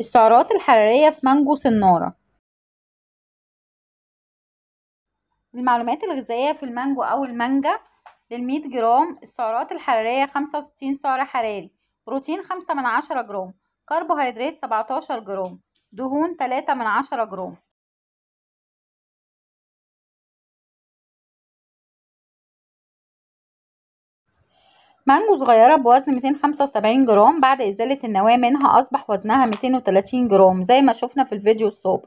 السعرات الحرارية في مانجو سنارة المعلومات الغذائية في المانجو أو المانجا للمية جرام السعرات الحرارية خمسة وستين سعر حراري بروتين خمسة من عشرة جرام كربوهيدرات سبعتاشر جرام دهون تلاتة من عشرة جرام مانجو صغيرة بوزن 275 جرام بعد إزالة النواة منها أصبح وزنها 230 جرام زي ما شفنا في الفيديو السابق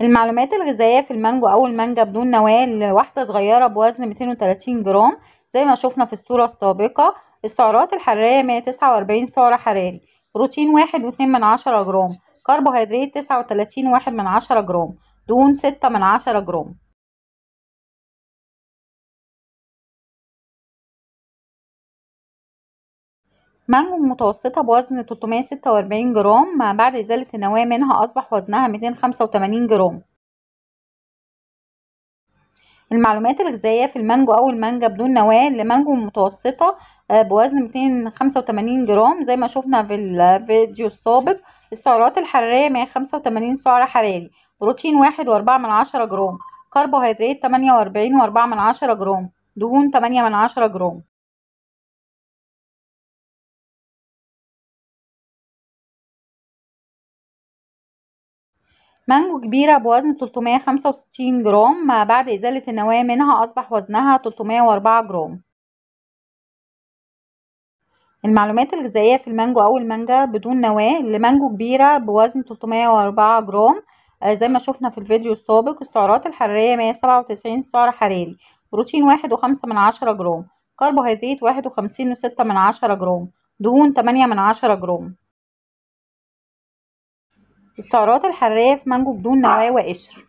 المعلومات الغذائية في المانجو أو المانجا بدون نواة لواحدة صغيرة بوزن 230 جرام زي ما شفنا في الصورة السابقة السعرات الحرارية 149 سعر حراري بروتين واحد واتنين من عشرة جرام كربوهيدرات تسعة وتلاتين واحد من عشرة جرام دون ستة من عشرة جرام مانجو متوسطة بوزن 346 جرام مع بعد إزالة النواة منها أصبح وزنها 285 جرام المعلومات الغذائية في المانجو أو المانجا بدون نواة لمانجو متوسطة آه، بوزن 285 جرام زي ما شفنا في الفيديو السابق السعرات الحرارية 185 سعر حراري بروتين واحد وأربعة من عشرة جرام كربوهيدرات تمانية وأربعين وأربعة من عشرة جرام دهون تمانية من عشرة جرام مانجو كبيرة بوزن 365 جرام ما بعد إزالة النوايا منها أصبح وزنها 304 جرام المعلومات الغذائية في المانجو أو المانجا بدون نواة لمانجو كبيرة بوزن 304 جرام آه، زي ما شفنا في الفيديو السابق السعرات الحرارية 197 سعر حراري بروتين 1.5 من عشرة جرام كربوهيدرات 51.6 من عشرة جرام دهون 8 من عشرة جرام السعرات الحرارية في مانجو بدون نواة وقشر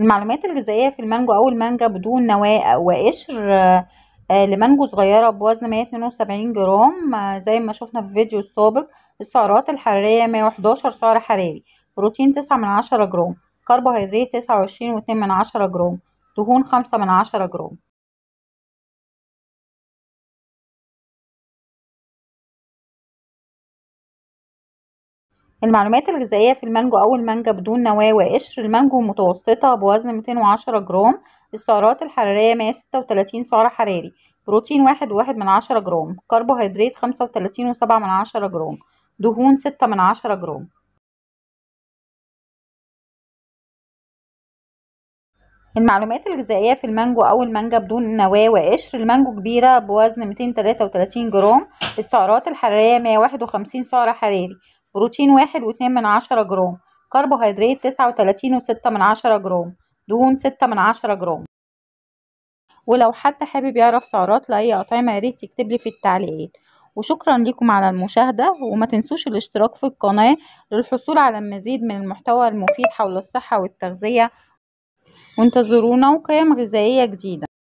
المعلومات الغذائية في المانجو أو المانجا بدون نواة وقشر آه، آه، لمانجو صغيرة بوزن 172 جرام آه، زي ما شفنا في الفيديو السابق السعرات الحرارية 111 سعر حراري بروتين 9 من 10 جرام كربوهيدرات 29 من 10 جرام دهون 5 من 10 جرام المعلومات الغذائية في المانجو أو المانجا بدون نواة وقشر المانجو متوسطة بوزن 210 جرام السعرات الحرارية 136 سعر حراري بروتين واحد وواحد من عشرة جرام كربوهيدرات خمسة وتلاتين وسبعة من عشرة جرام دهون ستة من عشرة جرام المعلومات الغذائية في المانجو أو المانجا بدون نواة وقشر المانجو كبيرة بوزن ميتين تلاتة وتلاتين جرام السعرات الحرارية مية واحد وخمسين سعر حراري بروتين واحد واتنين من عشرة جرام كربوهيدرات تسعة وتلاتين وستة من عشرة جرام دهون ستة من عشرة جرام ولو حد حابب يعرف سعرات لأي أطعمة ياريت يكتبلي في التعليقات وشكرا لكم على المشاهدة وما تنسوش الاشتراك في القناة للحصول على المزيد من المحتوى المفيد حول الصحة والتغذية وانتظرونا وقيم غذائية جديدة